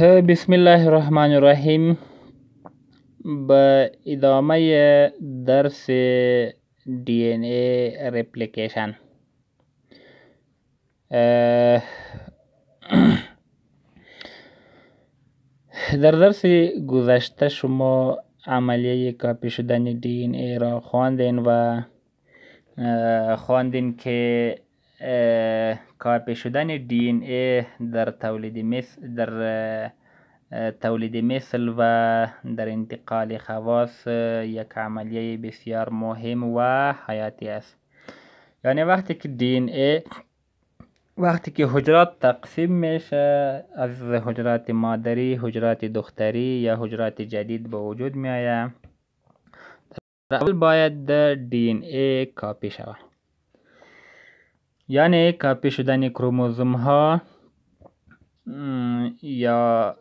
بسم الله الرحمن الرحیم به ادامه درس دی این ای رپلیکیشن در درس گذشته شما عملیه کپی شدن دی این ای را خواندین و خواندین که کاپی شدن دی این ای در تولید مثل در تولید مثل و در انتقال خواص یک عملیه بسیار مهم و حیاتی است یعنی وقتی که دی این ای وقتی که حجرات تقسیم میشه از حجرات مادری حجرات دختری یا حجرات جدید به وجود میآید در باید دی این ای کاپی شود یعنی کاپی شدن کروموزوم ها یا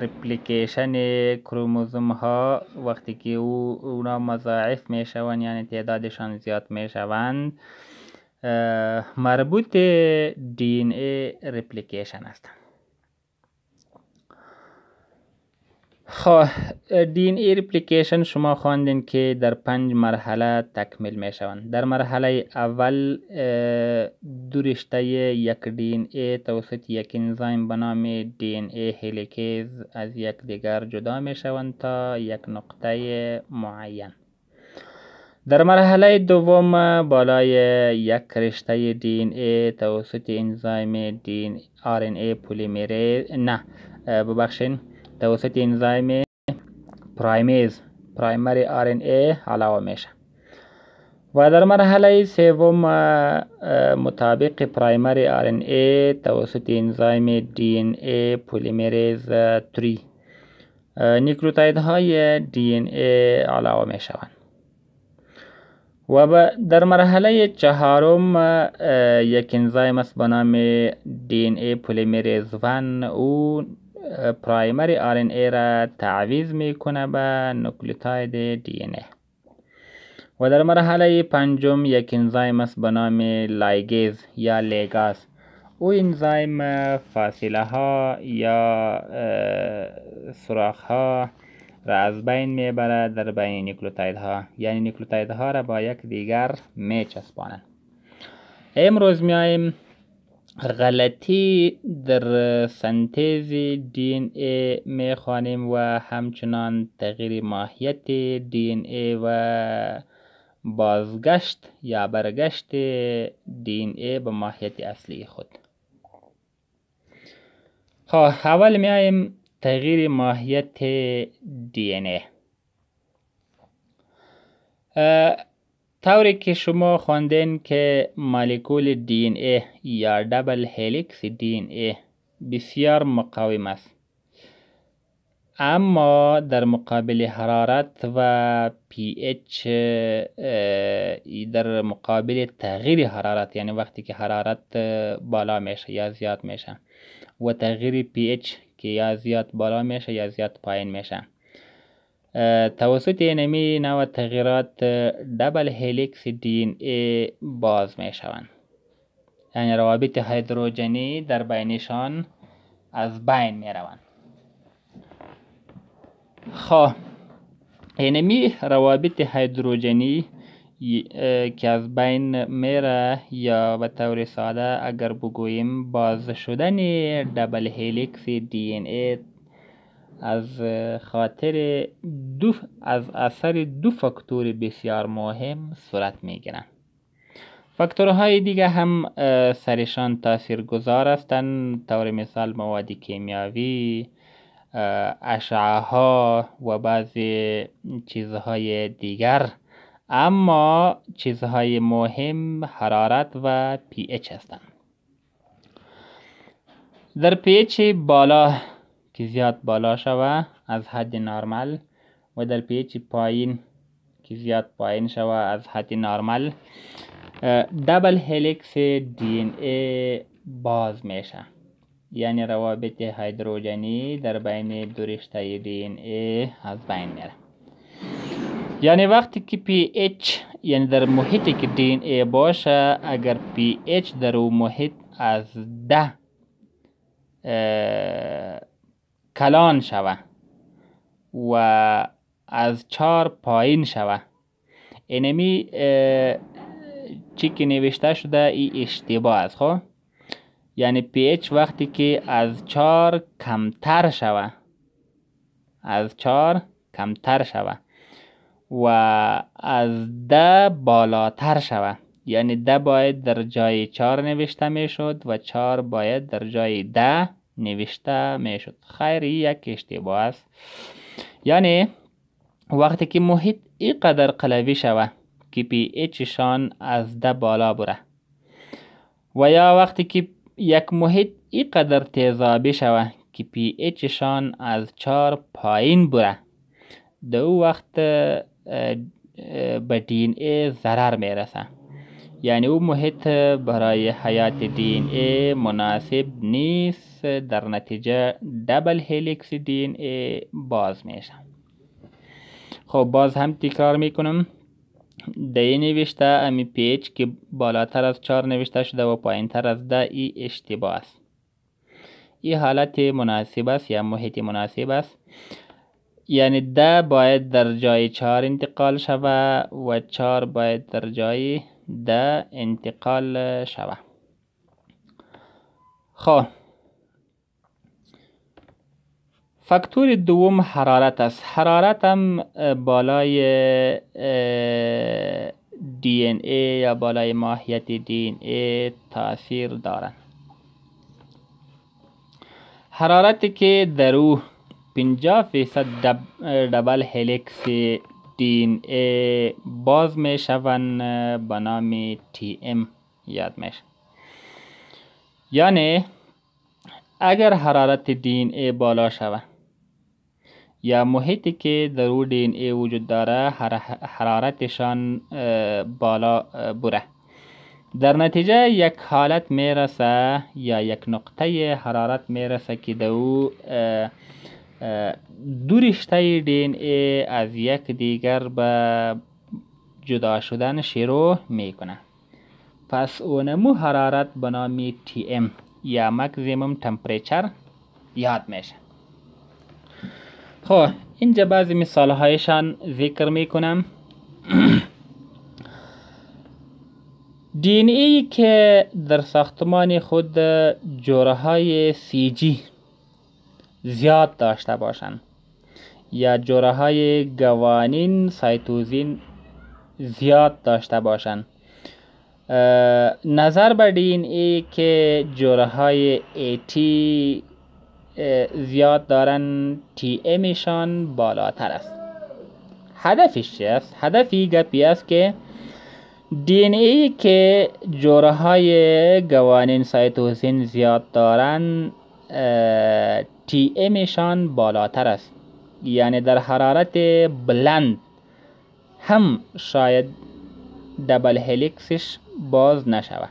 رپلیکیشن کروموزوم ها وقتی که او اونا مضاعف می شوند یعنی تعدادشان زیاد می شوند مربوط دین این ای رپلیکیشن هستند خب دی ای ریپلیکیشن شما خواندین که در پنج مرحله تکمیل می شوند در مرحله اول دو رشته یک دی این ای توسط یک انزایم به نام دی این ای هلیکیز از یک دیگر جدا می شوند تا یک نقطه معین در مرحله دوم بالای یک رشته دی این ای توسط انزایم دی آر این ای پولیمیریز نه ببخشین توسط انزایم پرایمیز پرایمری آر ان ای علاوه میشه و در مرحله سوم مطابق پرایمری آر ان ای توسط انزایم دی ان ای پلیمریز 3 نیکروتاید های دی ان ای علاوه میشوند. و در مرحله چهارم یک انزایم است به نام دی ان ای پلیمریز 1 او پرایمر این ای را تعویض میکنه به نوکلئوتاید دی این ای و در مرحله پنجم یک انزایم است به نام لایگیز یا لیگاز او انزایم فاصله ها یا سراخ ها را از بین میبره در بین نیکلوتاید ها یعنی نیکلوتاید ها را با یک دیگر میچسبانند امروز میایم غلطی در سنتز دی ان ای می و همچنان تغییر ماهیت دی ان ای و بازگشت یا برگشت دی ان ای به ماهیت اصلی خود خب اول میایم تغییر ماهیت دی ان ای طوری که شما خواندین که مالیکول دی ای یا دبل هلیکس دی ای بسیار مقاوم است اما در مقابل حرارت و پی اچ در مقابل تغییر حرارت یعنی وقتی که حرارت بالا میشه یا زیاد میشه و تغییر پی اچ که یا زیاد بالا میشه یا زیاد پایین میشه توسط اینمی نو تغییرات دبل هلیکس دی ای باز می شوند یعنی روابط هیدروژنی در بینشان از بین می روند خواه خب، اینمی روابط هیدروژنی که از بین میره یا به طور ساده اگر بگوییم باز شدن دبل هلیکس دی این ای از خاطر دو از اثر دو فاکتور بسیار مهم صورت میگیرند فاکتورهای دیگه هم سرشان تاثیر گذار هستند طور مثال مواد کیمیاوی اشعه ها و بعضی چیزهای دیگر اما چیزهای مهم حرارت و پی اچ هستند در پی اچ بالا که زیاد بالا شوه از حد نارمل و در پیچ پایین که زیاد پایین شوه از حد نارمل دبل هلیکس دی ان ای باز میشه یعنی روابط هیدروژنی در بین دو رشته دی ان ای از بین میره یعنی وقتی که پی اچ یعنی در محیطی که دی ان ای باشه اگر پی اچ در او محیط از ده کلان شوه و از 4 پایین شود اینمی چی که نوشته شده ای اشتباه است خب یعنی پیچ وقتی که از 4 کمتر شود از 4 کمتر شود و از 10 بالاتر شود یعنی 10 باید در جای 4 نوشته میشود و 4 باید در جای 10 نوشته می خیلی ای یک اشتباه است یعنی وقتی که محیط اینقدر قلوی شوه که پی ایچشان از ده بالا بره و یا وقتی که یک محیط قدر تیزابی شوه که پی ایچشان از چار پایین بره دو او وقت به دین ای ضرر میرسه یعنی او محیط برای حیات دین ای مناسب نیست در نتیجه دبل هلیکس دین ای باز میشه خب باز هم تکرار میکنم ده نوشته امی پیج که بالاتر از چهار نوشته شده و پایین تر از ده ای اشتباه است ای حالت مناسب است یا محیط مناسب است یعنی ده باید در جای چهار انتقال شوه و چهار باید در جای ده انتقال شوه خب فاکتور دوم حرارت است حرارت هم بالای دی ان ای یا بالای ماهیت دی ای تاثیر دارند. حرارتی که در او 50 فیصد دب دبل هلیکس دی ای باز می شوند به تی ام یاد میش یعنی اگر حرارت دی ای بالا شود یا محیطی که در او دین ای وجود داره حرارتشان بالا بره در نتیجه یک حالت میرسه یا یک نقطه حرارت میرسه که در او دو رشته ای از یک دیگر به جدا شدن شروع میکنه پس اونمو حرارت بنامی نام تی ام یا مکزیموم تمپریچر یاد میشه خو خب، اینجا بعضی مثال هایشان ذکر می کنم دین ای که در ساختمان خود جوره های سی جی زیاد داشته باشند یا جوره گوانین سایتوزین زیاد داشته باشند نظر به دین ای که جوره های تی زیاد دارن تی امشان بالاتر است هدفش چی است؟ هدفی گپی است که دی ای که جوره های گوانین سایتوسین زیاد دارن تی امیشان بالاتر است یعنی در حرارت بلند هم شاید دبل هلیکسش باز نشود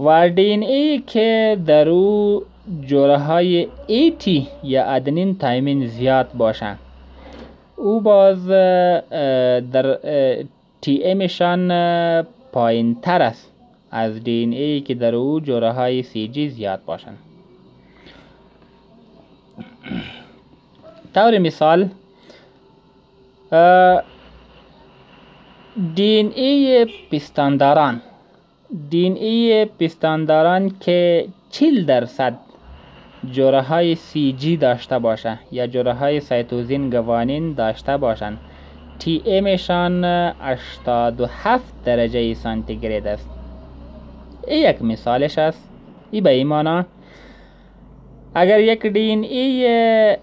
و دین ای که درو جوره های ایتی یا ادنین تایمین زیاد باشن او باز در تی امشان پایین تر است از دی این ای که در او جوره های سی جی زیاد باشن طور مثال دی این ای پستانداران دی این ای پستانداران که چل درصد های سی جی داشته باشه یا های سایتوزین گوانین داشته باشن تی امشان 87 درجه سانتیگرید است ای یک مثالش است ای به این اگر یک دی این ای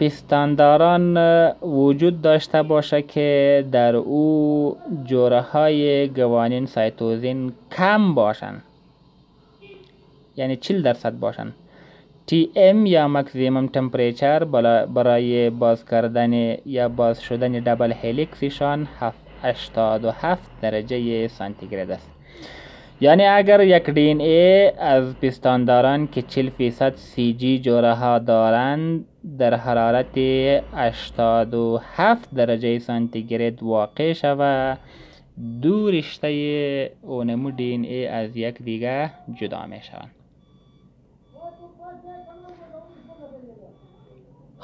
پستانداران وجود داشته باشه که در او جوره های گوانین سایتوزین کم باشن یعنی چل درصد باشن Tm یا مکزیمم تمپریچر برای باز کردن یا باز شدن دبل و 87 درجه سانتیگراد است یعنی اگر یک دین ای از پستانداران که 40 فیصد سی جی جوره ها دارند در حرارت 87 درجه سانتیگراد واقع شود دو رشته اونمو دین ای از یک دیگه جدا می شوند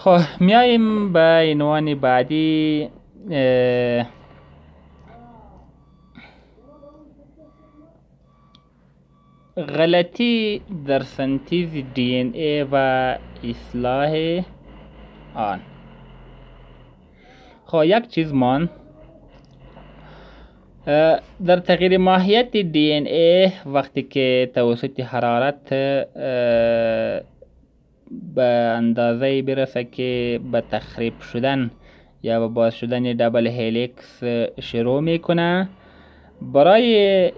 خب میاییم به عنوان بعدی غلطی در سنتیز دی این ای و اصلاح آن خب یک چیز مان در تغییر ماهیت دی این ای وقتی که توسط حرارت به اندازه برسه که به تخریب شدن یا به باز شدن دبل هیلیکس شروع میکنه برای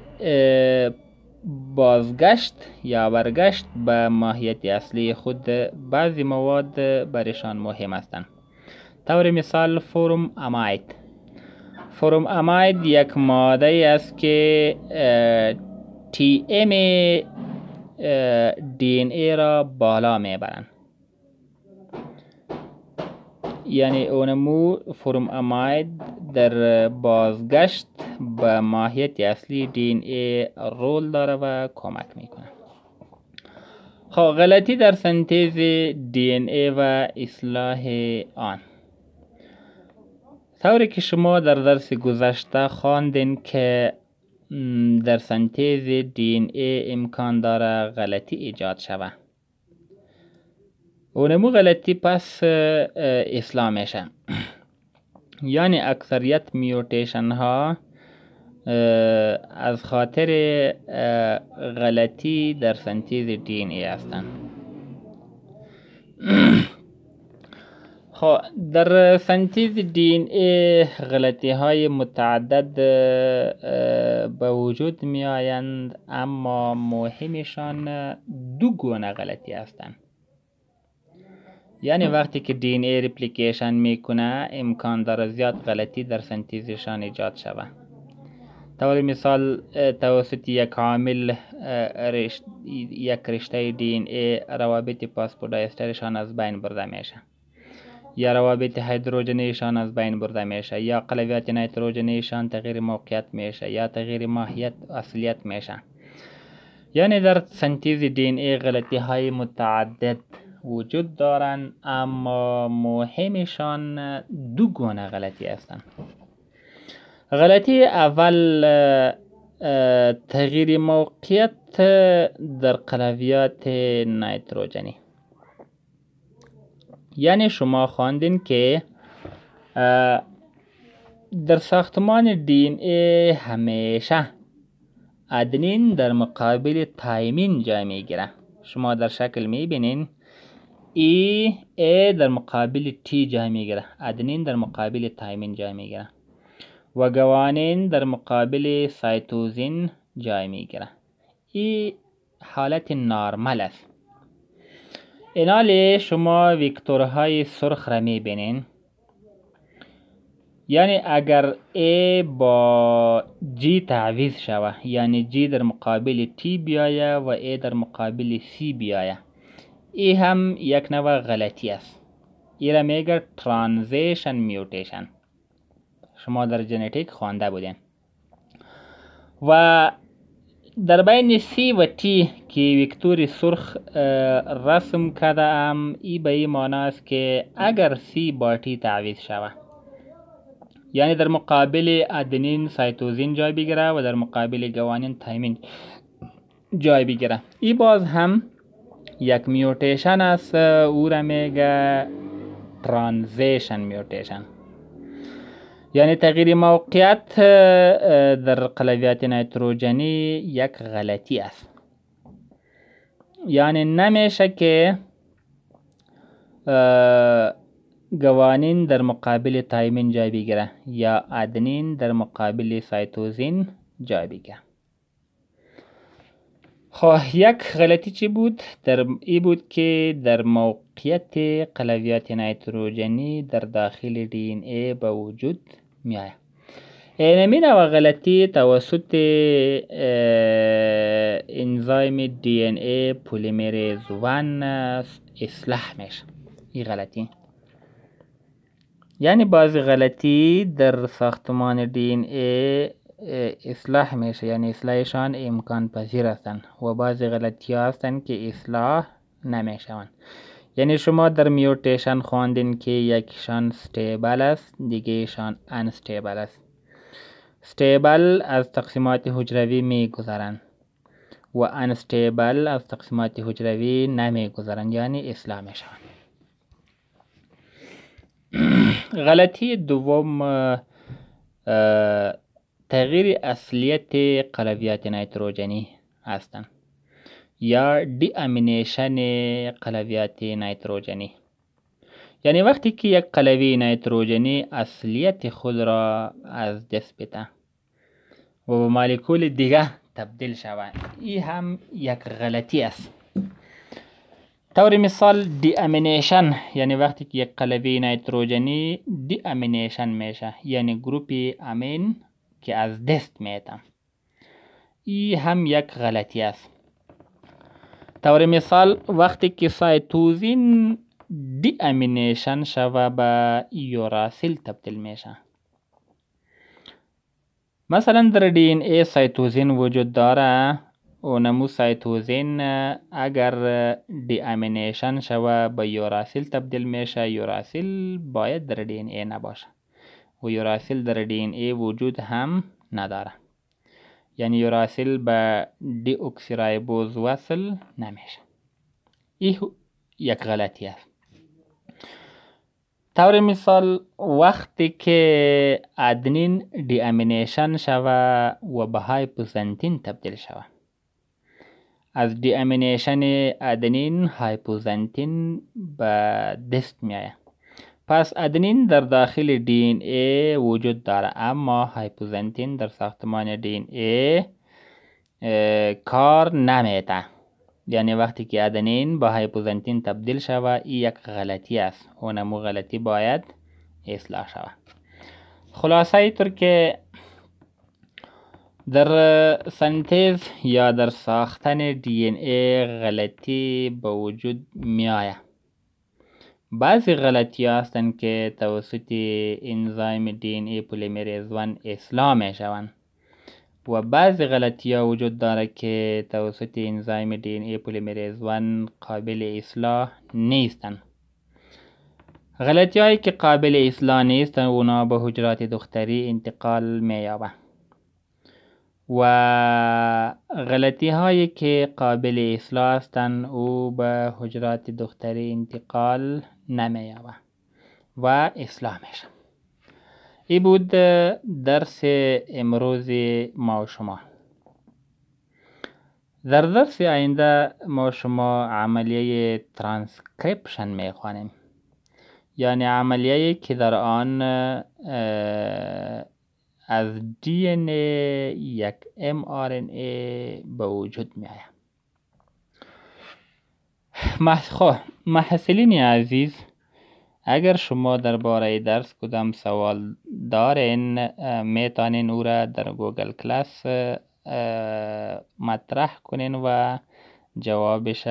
بازگشت یا برگشت به ماهیت اصلی خود بعضی مواد برشان مهم هستند طور مثال فورم اماید فورم اماید یک ماده است که تی ام دی ای را بالا میبرند یعنی اونمو فرم اماید در بازگشت به ماهیت اصلی دی ای رول داره و کمک میکنه خب غلطی در سنتز دی ای و اصلاح آن طوری که شما در درس گذشته خواندین که در سنتز دی ای امکان داره غلطی ایجاد شود ونمو غلطی پس اصلاح یعنی اکثریت میوتیشن ها از خاطر غلطی در سنتیز دی ای هستند خب در سنتیز دی ای غلطی های متعدد به وجود می آیند اما مهمشان دو گونه غلطی هستند یعنی وقتی که دی این ای ریپلیکیشن میکنه امکان داره زیاد غلطی در سنتیزشان ایجاد شوه طور مثال توسط یک عامل رشت، یک رشته دی این ای روابط پاسپودایسترشان از بین برده میشه یا روابط هیدروژنیشان از بین برده میشه یا قلویات نایتروژنیشان تغییر موقعیت میشه یا تغییر ماهیت اصلیت میشه یعنی در سنتیز دی این ای غلطی های متعدد وجود دارن اما مهمشان دو گونه غلطی هستند غلطی اول تغییر موقعیت در قلویات نایتروجنی یعنی شما خواندین که در ساختمان دی ای همیشه ادنین در مقابل تایمین جای میگیره شما در شکل میبینین ای e, ای e در مقابل تی جای میگیره ادنین در مقابل تایمین جای میگیره و گوانین در مقابل سایتوزین جای میگیره ای e حالت نارمل است اینالی شما ویکتورهای سرخ را بینین یعنی اگر A با جی تعویز شوه یعنی جی در مقابل تی بیایه و A در مقابل سی بیایه ای هم یک نوع غلطی است ایره را ترانزیشن میوتیشن شما در ژنتیک خوانده بودین و در بین سی و تی که ویکتوری سرخ رسم کرده ام ای به این معنی است که اگر سی با تی تعویض شود یعنی در مقابل ادنین سایتوزین جای بگیره و در مقابل گوانین تایمین جای بگیره ای باز هم یک میوتیشن است او را میگه ترانزیشن میوتیشن یعنی تغییر موقعیت در قلویات نیتروژنی یک غلطی است یعنی نمیشه که گوانین در مقابل تایمین جای بگیره یا ادنین در مقابل سایتوزین جای بگیره خواه یک غلطی چی بود در ای بود که در موقعیت قلویات نیتروژنی در داخل دی این ای به وجود می آید نمین و غلطی توسط انزایم دی این ای پولیمریز ون اصلاح میشه این غلطی یعنی بعضی غلطی در ساختمان دی این ای اصلاح میشه یعنی اصلاحشان امکان پذیر هستند و بعضی غلطی استن که اصلاح نمیشون یعنی شما در میوتیشن خواندین که یکشان ستیبل است دیگهشان انستیبل است ستیبل از تقسیمات حجروی میگذارن و انستیبل از تقسیمات حجروی نمیگذارن یعنی اصلاح میشون غلطی دوم تغییر اصلیت قلویات نیتروژنی هستند یا دی قلویات نیتروژنی یعنی وقتی که یک قلوی نیتروژنی اصلیت خود را از دست بده و به مالیکول دیگه تبدیل شود این هم یک غلطی است طور مثال دی یعنی وقتی که یک قلوی نیتروژنی دی میشه یعنی گروپ امین که از دست میتم ای هم یک غلطی است طور مثال وقتی که سایتوزین دی امینیشن شوه به یوراسیل تبدیل میشه مثلا در دی این ای سایتوزین وجود داره و نمو سایتوزین اگر دی امینیشن شوه به یوراسیل تبدیل میشه یوراسیل باید در دی این ای نباشه و یراسل در دی این ای وجود هم نداره یعنی یوراسیل به دی اکسیرایبوز وصل نمیشه این یک غلطی است طور مثال وقتی که ادنین دیامینیشن شوه و به هایپوزنتین تبدیل شوه از دیامینیشن ادنین هایپوزنتین به دست میایه پس ادنین در داخل دی این ای وجود داره اما هایپوزنتین در ساختمان دی این ای کار نمیده یعنی وقتی که ادنین با هایپوزنتین تبدیل شوه این یک غلطی است اونمو غلطی باید اصلاح شوه خلاصه طور که در سنتز یا در ساختن دی این ای غلطی به وجود می آید بعضی غلطی هستند که توسط انزایم دی این ای پلیمریز 1 اصلاح می شوند و بعضی غلطی ها وجود داره که توسط انزایم دی این ای پلیمریز 1 قابل اصلاح نیستن. غلطی هایی که قابل اصلاح نیستن اونا به حجرات دختری انتقال می و غلطی هایی که قابل اصلاح استن او به حجرات دختری انتقال نمیابم و اصلاح میشه این بود درس امروز ما و شما در درس آینده ما شما عملیه ترانسکریپشن میخوانیم یعنی عملیه که در آن از دی یک ام آر این به وجود می خب محصلین عزیز اگر شما درباره درس کدام سوال دارین میتانین او را در گوگل کلاس مطرح کنین و جوابش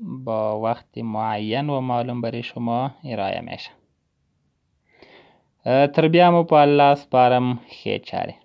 با وقت معین و معلوم برای شما ارائه میشه تربیه مو په الله سپارم